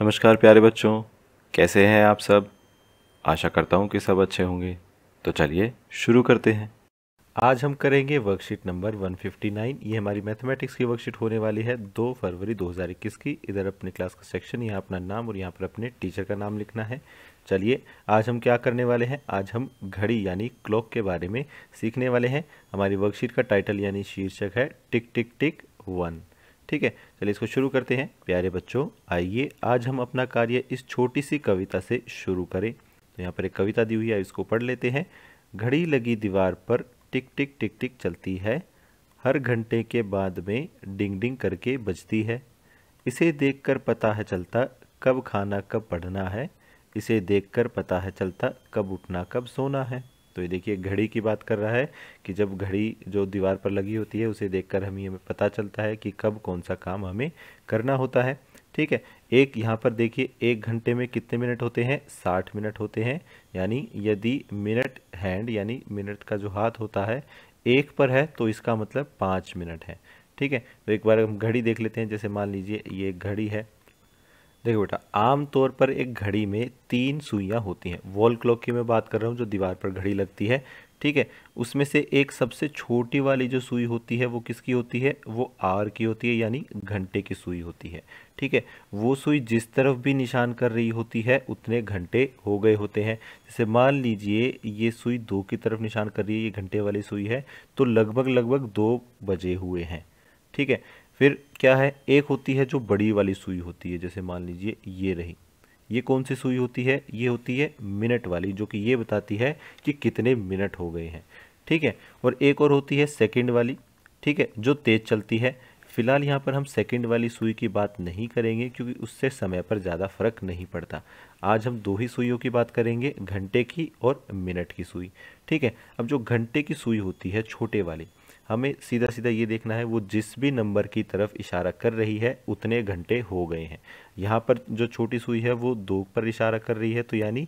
नमस्कार प्यारे बच्चों कैसे हैं आप सब आशा करता हूँ कि सब अच्छे होंगे तो चलिए शुरू करते हैं आज हम करेंगे वर्कशीट नंबर 159 ये हमारी मैथमेटिक्स की वर्कशीट होने वाली है 2 फरवरी 2021 की इधर अपने क्लास का सेक्शन यहाँ अपना नाम और यहाँ पर अपने टीचर का नाम लिखना है चलिए आज हम क्या करने वाले हैं आज हम घड़ी यानी क्लॉक के बारे में सीखने वाले हैं हमारी वर्कशीट का टाइटल यानी शीर्षक है टिक टिक टिक वन ठीक है चलिए इसको शुरू करते हैं प्यारे बच्चों आइए आज हम अपना कार्य इस छोटी सी कविता से शुरू करें तो यहाँ पर एक कविता दी हुई है इसको पढ़ लेते हैं घड़ी लगी दीवार पर टिक टिक टिक टिक चलती है हर घंटे के बाद में डिंग डिंग करके बजती है इसे देखकर पता है चलता कब खाना कब पढ़ना है इसे देखकर पता है चलता कब उठना कब सोना है तो ये देखिए घड़ी की बात कर रहा है कि जब घड़ी जो दीवार पर लगी होती है उसे देखकर हमें हमें पता चलता है कि कब कौन सा काम हमें करना होता है ठीक है एक यहाँ पर देखिए एक घंटे में कितने मिनट होते हैं साठ मिनट होते हैं यानी यदि मिनट हैंड यानी मिनट का जो हाथ होता है एक पर है तो इसका मतलब पाँच मिनट है ठीक है तो एक बार हम घड़ी देख लेते हैं जैसे मान लीजिए ये घड़ी है देखो बेटा आमतौर पर एक घड़ी में तीन सुइयाँ होती हैं वॉल क्लॉक की मैं बात कर रहा हूँ जो दीवार पर घड़ी लगती है ठीक है उसमें से एक सबसे छोटी वाली जो सुई होती है वो किसकी होती है वो आर की होती है यानी घंटे की सुई होती है ठीक है वो सुई जिस तरफ भी निशान कर रही होती है उतने घंटे हो गए होते हैं जैसे मान लीजिए ये सुई दो की तरफ निशान कर रही है ये घंटे वाली सुई है तो लगभग लगभग दो बजे हुए हैं ठीक है फिर क्या है एक होती है जो बड़ी वाली सुई होती है जैसे मान लीजिए ये रही ये कौन सी सुई होती है ये होती है मिनट वाली जो कि ये बताती है कि कितने मिनट हो गए हैं ठीक है और एक और होती है सेकंड वाली ठीक है जो तेज़ चलती है फिलहाल यहाँ पर हम सेकंड वाली सुई की बात नहीं करेंगे क्योंकि उससे समय पर ज़्यादा फर्क नहीं पड़ता आज हम दो ही सुइयों की बात करेंगे घंटे की और मिनट की सुई ठीक है अब जो घंटे की सुई होती है छोटे वाली हमें सीधा सीधा ये देखना है वो जिस भी नंबर की तरफ इशारा कर रही है उतने घंटे हो गए हैं यहाँ पर जो छोटी सुई है वो दो पर इशारा कर रही है तो यानी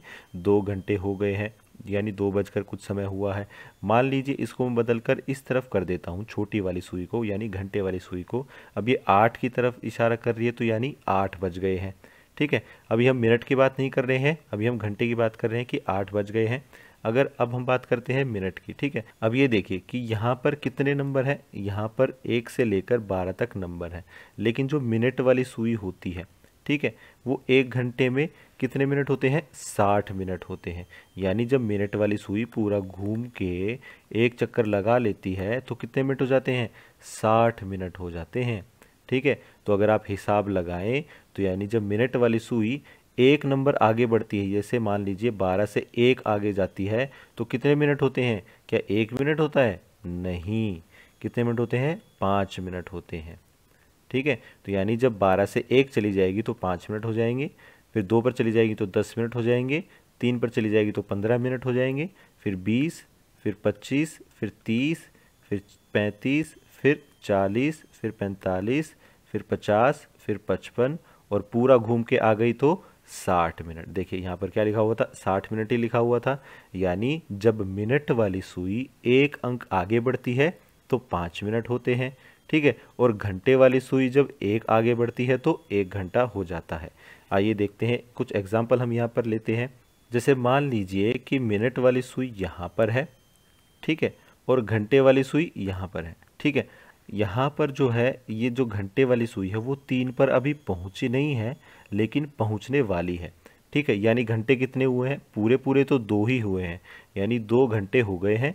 दो घंटे हो गए हैं यानी दो बजकर कुछ समय हुआ है मान लीजिए इसको मैं बदलकर इस तरफ कर देता हूँ छोटी वाली सुई को यानी घंटे वाली सुई को अब ये आठ की तरफ इशारा कर रही है तो यानी आठ बज गए हैं ठीक है अभी हम मिनट की बात नहीं कर रहे हैं अभी हम घंटे की बात कर रहे हैं कि आठ बज गए हैं अगर अब हम बात करते हैं मिनट की ठीक है अब ये देखिए कि यहाँ पर कितने नंबर हैं यहाँ पर एक से लेकर बारह तक नंबर हैं लेकिन जो मिनट वाली सुई होती है ठीक है वो एक घंटे में कितने मिनट होते हैं साठ मिनट होते हैं यानी जब मिनट वाली सुई पूरा घूम के एक चक्कर लगा लेती है तो कितने मिनट हो जाते हैं साठ मिनट हो जाते हैं ठीक है तो अगर आप हिसाब लगाएं तो यानी जब मिनट वाली सुई एक नंबर आगे बढ़ती है जैसे मान लीजिए बारह से एक आगे जाती है तो कितने मिनट होते हैं क्या एक मिनट होता है नहीं कितने मिनट होते हैं पाँच मिनट होते हैं ठीक है तो यानी जब बारह से एक चली जाएगी तो पाँच मिनट हो जाएंगे फिर दो पर चली जाएगी तो दस मिनट हो जाएंगे तीन पर चली जाएगी तो पंद्रह मिनट हो जाएंगे फिर बीस फिर पच्चीस फिर तीस फिर पैंतीस फिर चालीस फिर पैंतालीस फिर पचास फिर पचपन और पूरा घूम के आ गई तो साठ मिनट देखिए यहाँ पर क्या लिखा हुआ था साठ मिनट ही लिखा हुआ था यानी जब मिनट वाली सुई एक अंक आगे बढ़ती है तो पाँच मिनट होते हैं ठीक है और घंटे वाली सुई जब एक आगे बढ़ती है तो एक घंटा हो जाता है आइए देखते हैं कुछ एग्जाम्पल हम यहाँ पर लेते हैं जैसे मान लीजिए कि मिनट वाली सुई यहाँ पर है ठीक है और घंटे वाली सुई यहाँ पर है ठीक है यहाँ पर जो है ये जो घंटे वाली सुई है वो तीन पर अभी पहुँची नहीं है लेकिन पहुँचने वाली है ठीक है यानी घंटे कितने हुए हैं पूरे पूरे तो दो ही हुए हैं यानी दो घंटे हो गए हैं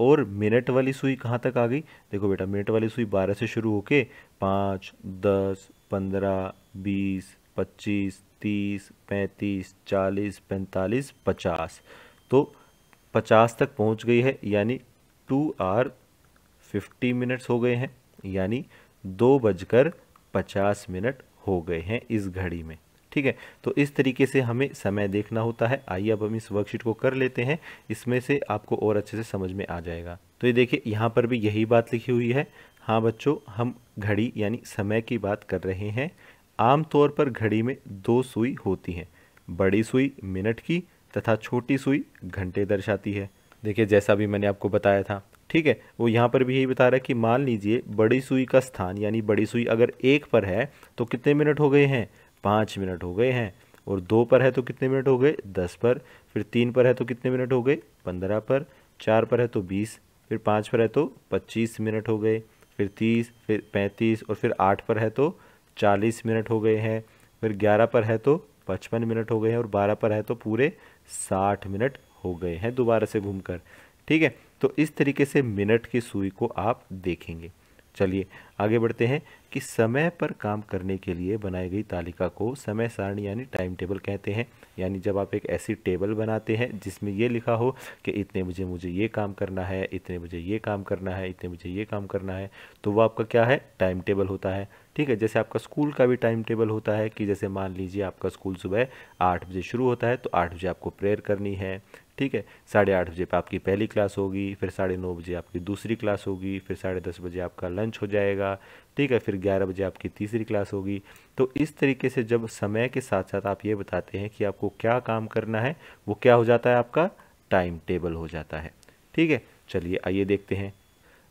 और मिनट वाली सुई कहाँ तक आ गई देखो बेटा मिनट वाली सुई बारह से शुरू होके पाँच दस पंद्रह बीस पच्चीस तीस पैंतीस चालीस पैंतालीस पचास तो पचास तक पहुँच गई है यानी टू आर फिफ्टी मिनट्स हो गए हैं यानी दो बजकर पचास मिनट हो गए हैं इस घड़ी में ठीक है तो इस तरीके से हमें समय देखना होता है आइए अब हम इस वर्कशीट को कर लेते हैं इसमें से आपको और अच्छे से समझ में आ जाएगा तो ये देखिए यहाँ पर भी यही बात लिखी हुई है हाँ बच्चों हम घड़ी यानी समय की बात कर रहे हैं आमतौर पर घड़ी में दो सुई होती हैं बड़ी सुई मिनट की तथा छोटी सुई घंटे दर्शाती है देखिए जैसा भी मैंने आपको बताया था ठीक है वो यहाँ पर भी यही बता रहा है कि मान लीजिए बड़ी सुई का स्थान यानी बड़ी सुई अगर एक पर है तो कितने मिनट हो गए हैं पाँच मिनट हो गए हैं और दो पर है तो कितने मिनट हो गए दस पर फिर तीन पर है तो कितने मिनट हो गए पंद्रह पर चार पर है तो बीस फिर पाँच पर है तो पच्चीस मिनट हो गए फिर तीस फिर पैंतीस और फिर आठ पर है तो चालीस मिनट हो गए हैं फिर ग्यारह पर है तो पचपन मिनट हो गए हैं और बारह पर है तो पूरे साठ मिनट हो गए हैं दोबारा से घूमकर ठीक है तो इस तरीके से मिनट की सुई को आप देखेंगे चलिए आगे बढ़ते हैं कि समय पर काम करने के लिए बनाई गई तालिका को समय सारणी यानी टाइम टेबल कहते हैं यानी जब आप एक ऐसी टेबल बनाते हैं जिसमें ये लिखा हो कि इतने बजे मुझे ये काम करना है इतने बजे ये काम करना है इतने बजे ये काम करना है तो वो आपका क्या है टाइम टेबल होता है ठीक है जैसे आपका स्कूल का भी टाइम टेबल होता है कि जैसे मान लीजिए आपका स्कूल सुबह आठ बजे शुरू होता है तो आठ बजे आपको प्रेयर करनी है ठीक है साढ़े आठ बजे पर आपकी पहली क्लास होगी फिर साढ़े नौ बजे आपकी दूसरी क्लास होगी फिर साढ़े दस बजे आपका लंच हो जाएगा ठीक है फिर ग्यारह बजे आपकी तीसरी क्लास होगी तो इस तरीके से जब समय के साथ साथ आप ये बताते हैं कि आपको क्या काम करना है वो क्या हो जाता है आपका टाइम टेबल हो जाता है ठीक है चलिए आइए देखते हैं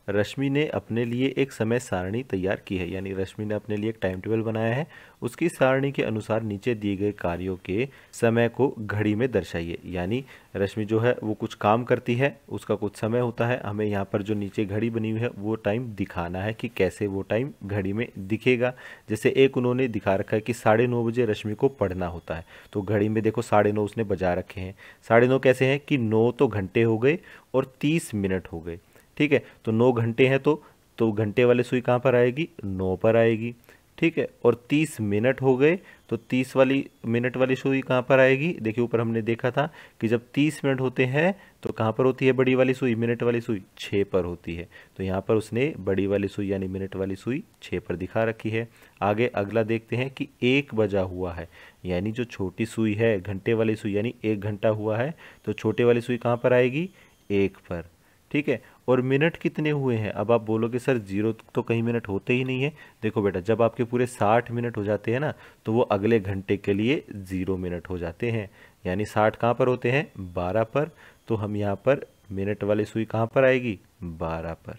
रश्मि ने अपने लिए एक समय सारणी तैयार की है यानी रश्मि ने अपने लिए एक टाइम टेबल बनाया है उसकी सारणी के अनुसार नीचे दिए गए कार्यों के समय को घड़ी में दर्शाइए यानी रश्मि जो है वो कुछ काम करती है उसका कुछ समय होता है हमें यहाँ पर जो नीचे घड़ी बनी हुई है वो टाइम दिखाना है कि कैसे वो टाइम घड़ी में दिखेगा जैसे एक उन्होंने दिखा रखा है कि साढ़े नौ बजे रश्मि को पढ़ना होता है तो घड़ी में देखो साढ़े नौ उसने बजा रखे हैं साढ़े नौ कैसे हैं कि नौ तो घंटे हो गए और तीस मिनट हो गए ठीक है तो नौ घंटे हैं तो तो घंटे वाली सुई कहाँ पर आएगी नौ पर आएगी ठीक है और तीस मिनट हो गए तो तीस वाली मिनट वाली सुई कहाँ पर आएगी देखिए ऊपर हमने देखा था कि जब तीस मिनट होते हैं तो कहाँ पर होती है बड़ी वाली सुई मिनट वाली सुई छः पर होती है तो यहाँ पर उसने बड़ी वाली सुई यानी मिनट वाली सुई छः पर दिखा रखी है आगे अगला देखते हैं कि एक बजा हुआ है यानी जो छोटी सुई है घंटे वाली सुई यानी एक घंटा हुआ है तो छोटे वाली सुई कहाँ पर आएगी एक पर ठीक है और मिनट कितने हुए हैं अब आप बोलोगे सर जीरो तो कहीं मिनट होते ही नहीं है देखो बेटा जब आपके पूरे साठ मिनट हो जाते हैं ना तो वो अगले घंटे के लिए ज़ीरो मिनट हो जाते हैं यानी साठ कहाँ पर होते हैं बारह पर तो हम यहाँ पर मिनट वाली सुई कहाँ पर आएगी बारह पर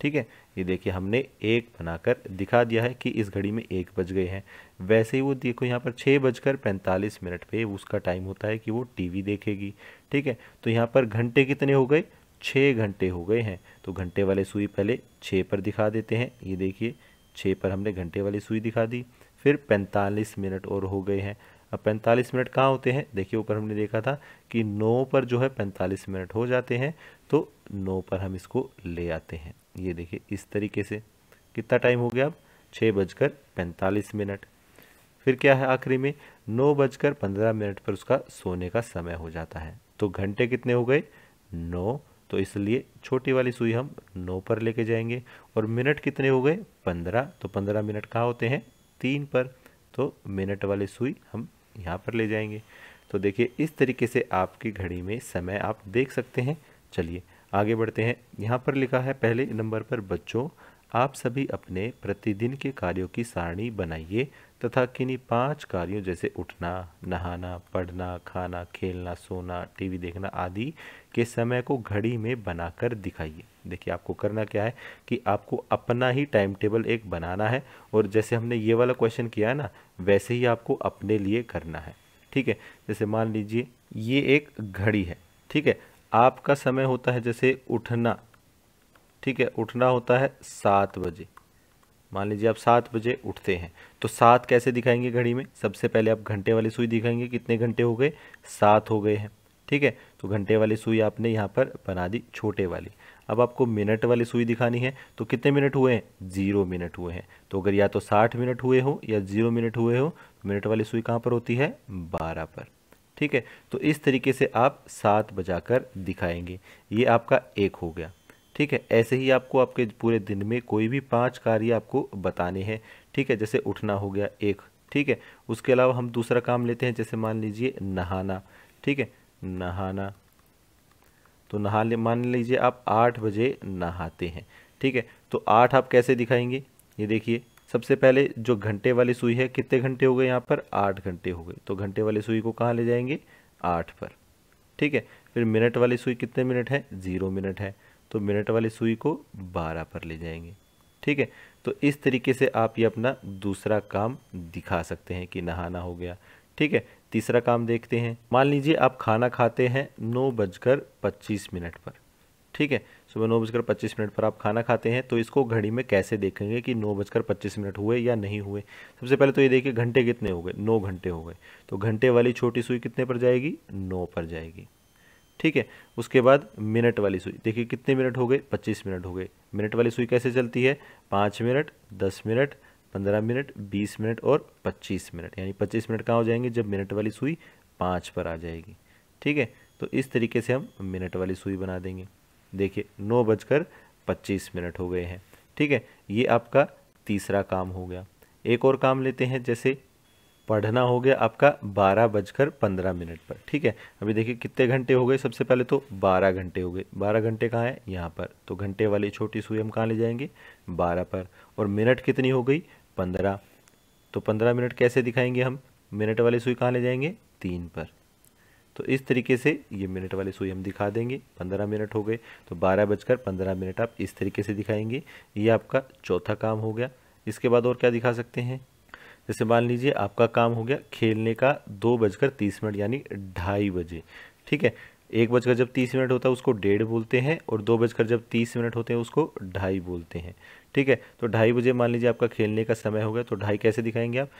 ठीक है ये देखिए हमने एक बनाकर दिखा दिया है कि इस घड़ी में एक बज गए हैं वैसे ही वो देखो यहाँ पर छः बजकर पैंतालीस मिनट पे उसका टाइम होता है कि वो टीवी देखेगी ठीक है तो यहाँ पर घंटे कितने हो गए छः घंटे हो गए हैं तो घंटे वाले सुई पहले छः पर दिखा देते हैं ये देखिए छः पर हमने घंटे वाली सुई दिखा दी फिर पैंतालीस मिनट और हो गए हैं अब पैंतालीस मिनट कहाँ होते हैं देखिए ऊपर हमने देखा था कि नौ पर जो है पैंतालीस मिनट हो जाते हैं तो नौ पर हम इसको ले आते हैं ये देखिए इस तरीके से कितना टाइम हो गया अब छः बजकर पैंतालीस मिनट फिर क्या है आखिरी में नौ बजकर पंद्रह मिनट पर उसका सोने का समय हो जाता है तो घंटे कितने हो गए नौ तो इसलिए छोटी वाली सुई हम नौ पर लेके जाएंगे और मिनट कितने हो गए पंद्रह तो पंद्रह मिनट कहाँ होते हैं तीन पर तो मिनट वाली सुई हम यहाँ पर ले जाएंगे तो देखिए इस तरीके से आपकी घड़ी में समय आप देख सकते हैं चलिए आगे बढ़ते हैं यहाँ पर लिखा है पहले नंबर पर बच्चों आप सभी अपने प्रतिदिन के कार्यों की सारणी बनाइए तथा किन्हीं पांच कार्यों जैसे उठना नहाना पढ़ना खाना खेलना सोना टीवी देखना आदि के समय को घड़ी में बनाकर दिखाइए देखिए आपको करना क्या है कि आपको अपना ही टाइम टेबल एक बनाना है और जैसे हमने ये वाला क्वेश्चन किया है ना वैसे ही आपको अपने लिए करना है ठीक है जैसे मान लीजिए ये एक घड़ी है ठीक है आपका समय होता है जैसे उठना ठीक है उठना होता है सात बजे मान लीजिए आप सात बजे उठते हैं तो सात कैसे दिखाएंगे घड़ी में सबसे पहले आप घंटे वाली सुई दिखाएंगे कितने घंटे हो गए सात हो गए हैं ठीक है तो घंटे वाली सुई आपने यहाँ पर बना दी छोटे वाली अब आपको मिनट वाली सुई दिखानी है तो कितने मिनट हुए हैं ज़ीरो मिनट हुए हैं तो अगर या तो साठ मिनट हुए हो या ज़ीरो मिनट हुए हो तो मिनट वाली सुई कहाँ पर होती है बारह पर ठीक है तो इस तरीके से आप सात बजाकर दिखाएंगे ये आपका एक हो गया ठीक है ऐसे ही आपको आपके पूरे दिन में कोई भी पांच कार्य आपको बताने हैं ठीक है जैसे उठना हो गया एक ठीक है उसके अलावा हम दूसरा काम लेते हैं जैसे मान लीजिए नहाना ठीक है नहाना तो नहा मान लीजिए आप आठ बजे नहाते हैं ठीक है तो आठ आप कैसे दिखाएंगे ये देखिए सबसे पहले जो घंटे वाली सुई है कितने घंटे हो गए यहाँ पर आठ घंटे हो गए तो घंटे वाली सुई को कहाँ ले जाएंगे आठ पर ठीक है फिर मिनट वाली सुई कितने मिनट है ज़ीरो मिनट है तो मिनट वाली सुई को बारह पर ले जाएंगे ठीक है तो इस तरीके से आप ये अपना दूसरा काम दिखा सकते हैं कि नहाना हो गया ठीक है तीसरा काम देखते हैं मान लीजिए आप खाना खाते हैं नौ बजकर पच्चीस मिनट पर ठीक है सुबह नौ बजकर पच्चीस मिनट पर आप खाना खाते हैं तो इसको घड़ी में कैसे देखेंगे कि नौ बजकर पच्चीस मिनट हुए या नहीं हुए सबसे पहले तो ये देखिए घंटे कितने हो गए नौ घंटे हो गए तो घंटे वाली छोटी सुई कितने पर जाएगी नौ पर जाएगी ठीक है उसके बाद मिनट वाली सुई देखिए कितने मिनट हो गए पच्चीस मिनट हो गए मिनट वाली सुई कैसे चलती है पाँच मिनट दस मिनट पंद्रह मिनट बीस मिनट और पच्चीस मिनट यानी पच्चीस मिनट कहाँ हो जाएंगे जब मिनट वाली सुई पाँच पर आ जाएगी ठीक है तो इस तरीके से हम मिनट वाली सुई बना देंगे देखिए नौ बजकर पच्चीस मिनट हो गए हैं ठीक है ये आपका तीसरा काम हो गया एक और काम लेते हैं जैसे पढ़ना हो गया आपका बारह बजकर पंद्रह मिनट पर ठीक है अभी देखिए कितने घंटे हो गए सबसे पहले तो बारह घंटे हो गए बारह घंटे कहाँ हैं यहाँ पर तो घंटे वाली छोटी सुई हम कहाँ ले जाएंगे बारह पर और मिनट कितनी हो गई पंद्रह तो पंद्रह मिनट कैसे दिखाएंगे हम मिनट वाली सुई कहाँ ले जाएंगे तीन पर तो इस तरीके से ये मिनट वाली सुई हम दिखा देंगे पंद्रह मिनट हो गए तो बारह बजकर पंद्रह मिनट आप इस तरीके से दिखाएंगे ये आपका चौथा काम हो गया इसके बाद और क्या दिखा सकते हैं जैसे मान लीजिए आपका काम हो गया खेलने का दो बजकर तीस मिनट यानी ढाई बजे ठीक है एक बजकर जब तीस मिनट होता है उसको डेढ़ बोलते हैं और दो बजकर जब तीस मिनट होते हैं उसको ढाई बोलते हैं ठीक है तो ढाई बजे मान लीजिए आपका खेलने का समय हो गया तो ढाई कैसे दिखाएंगे आप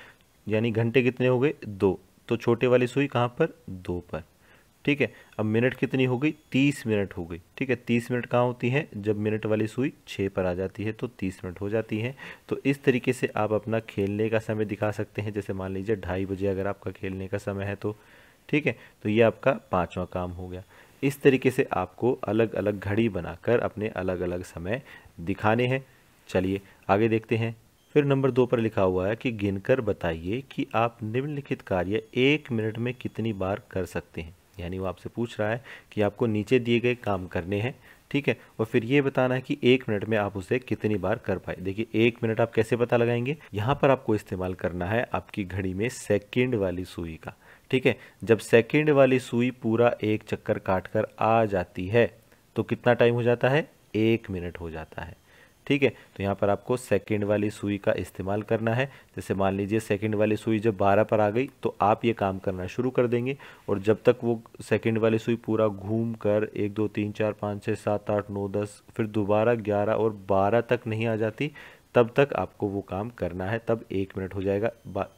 यानी घंटे कितने हो गए दो तो छोटे वाली सुई कहाँ पर दो पर ठीक है अब मिनट कितनी हो गई तीस मिनट हो गई ठीक है तीस मिनट कहाँ होती है जब मिनट वाली सुई छः पर आ जाती है तो तीस मिनट हो जाती है तो इस तरीके से आप अपना खेलने का समय दिखा सकते हैं जैसे मान लीजिए ढाई बजे अगर आपका खेलने का समय है तो ठीक है तो ये आपका पाँचवा काम हो गया इस तरीके से आपको अलग अलग घड़ी बनाकर अपने अलग अलग समय दिखाने हैं चलिए आगे देखते हैं फिर नंबर दो पर लिखा हुआ है कि गिनकर बताइए कि आप निम्नलिखित कार्य एक मिनट में कितनी बार कर सकते हैं यानी वो आपसे पूछ रहा है कि आपको नीचे दिए गए काम करने हैं ठीक है और फिर ये बताना है कि एक मिनट में आप उसे कितनी बार कर पाए देखिए एक मिनट आप कैसे पता लगाएंगे यहाँ पर आपको इस्तेमाल करना है आपकी घड़ी में सेकेंड वाली सुई का ठीक है जब सेकेंड वाली सुई पूरा एक चक्कर काट कर आ जाती है तो कितना टाइम हो जाता है एक मिनट हो जाता है ठीक है तो यहाँ पर आपको सेकंड वाली सुई का इस्तेमाल करना है जैसे मान लीजिए सेकंड वाली सुई जब बारह पर आ गई तो आप ये काम करना शुरू कर देंगे और जब तक वो सेकंड वाली सुई पूरा घूम कर एक दो तीन चार पाँच छः सात आठ नौ दस फिर दोबारा ग्यारह और बारह तक नहीं आ जाती तब तक आपको वो काम करना है तब एक मिनट हो जाएगा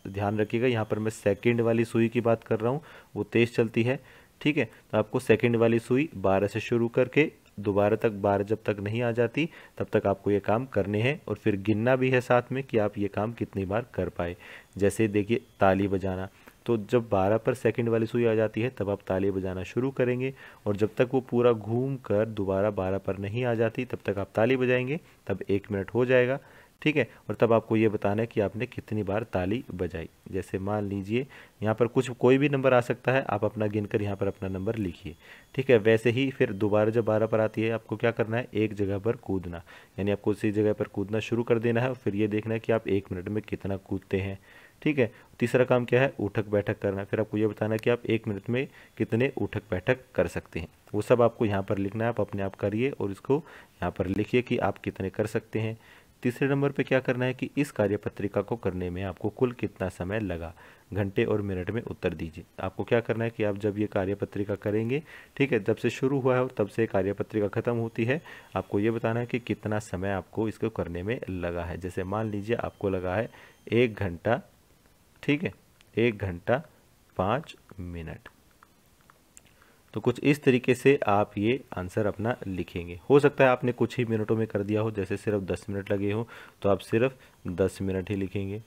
ध्यान रखिएगा यहाँ पर मैं सेकेंड वाली सुई की बात कर रहा हूँ वो तेज़ चलती है ठीक है तो आपको सेकेंड वाली सुई बारह से शुरू करके दोबारा तक बार जब तक नहीं आ जाती तब तक आपको ये काम करने हैं और फिर गिनना भी है साथ में कि आप ये काम कितनी बार कर पाए जैसे देखिए ताली बजाना तो जब 12 पर सेकंड वाली सुई आ जाती है तब आप ताली बजाना शुरू करेंगे और जब तक वो पूरा घूम कर दोबारा 12 पर नहीं आ जाती तब तक आप ताली बजाएंगे तब एक मिनट हो जाएगा ठीक है और तब आपको ये बताना है कि आपने कितनी बार ताली बजाई जैसे मान लीजिए यहाँ पर कुछ कोई भी नंबर आ सकता है आप अपना गिनकर यहाँ पर अपना नंबर लिखिए ठीक है वैसे ही फिर दोबारा जब बारह पर आती है आपको क्या करना है एक जगह पर कूदना यानी आपको उसी जगह पर कूदना शुरू कर देना है और फिर ये देखना है कि आप एक मिनट में कितना कूदते हैं ठीक है तीसरा काम क्या है उठक बैठक करना फिर आपको ये बताना कि आप एक मिनट में कितने उठक बैठक कर सकते हैं वो सब आपको यहाँ पर लिखना है आप अपने आप करिए और इसको यहाँ पर लिखिए कि आप कितने कर सकते हैं तीसरे नंबर पे क्या करना है कि इस कार्यपत्रिका को करने में आपको कुल कितना समय लगा घंटे और मिनट में उत्तर दीजिए आपको क्या करना है कि आप जब ये कार्यपत्रिका करेंगे ठीक है जब से शुरू हुआ है और तब से कार्यपत्रिका ख़त्म होती है आपको ये बताना है कि कितना समय आपको इसको करने में लगा है जैसे मान लीजिए आपको लगा है एक घंटा ठीक है एक घंटा पाँच मिनट तो कुछ इस तरीके से आप ये आंसर अपना लिखेंगे हो सकता है आपने कुछ ही मिनटों में कर दिया हो जैसे सिर्फ दस मिनट लगे हो तो आप सिर्फ दस मिनट ही लिखेंगे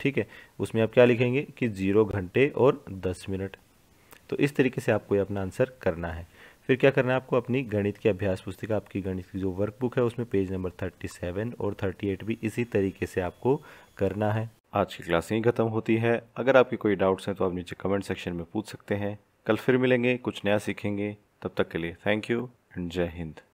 ठीक है उसमें आप क्या लिखेंगे कि ज़ीरो घंटे और दस मिनट तो इस तरीके से आपको ये अपना आंसर करना है फिर क्या करना है आपको अपनी गणित की अभ्यास पुस्तिका आपकी गणित की जो वर्कबुक है उसमें पेज नंबर थर्टी सेवन और थर्टी एट भी इसी तरीके से आपको करना है आज की क्लास यहीं ख़त्म होती है अगर आपके कोई डाउट्स हैं तो आप नीचे कमेंट सेक्शन में पूछ सकते हैं कल फिर मिलेंगे कुछ नया सीखेंगे तब तक के लिए थैंक यू एंड जय हिंद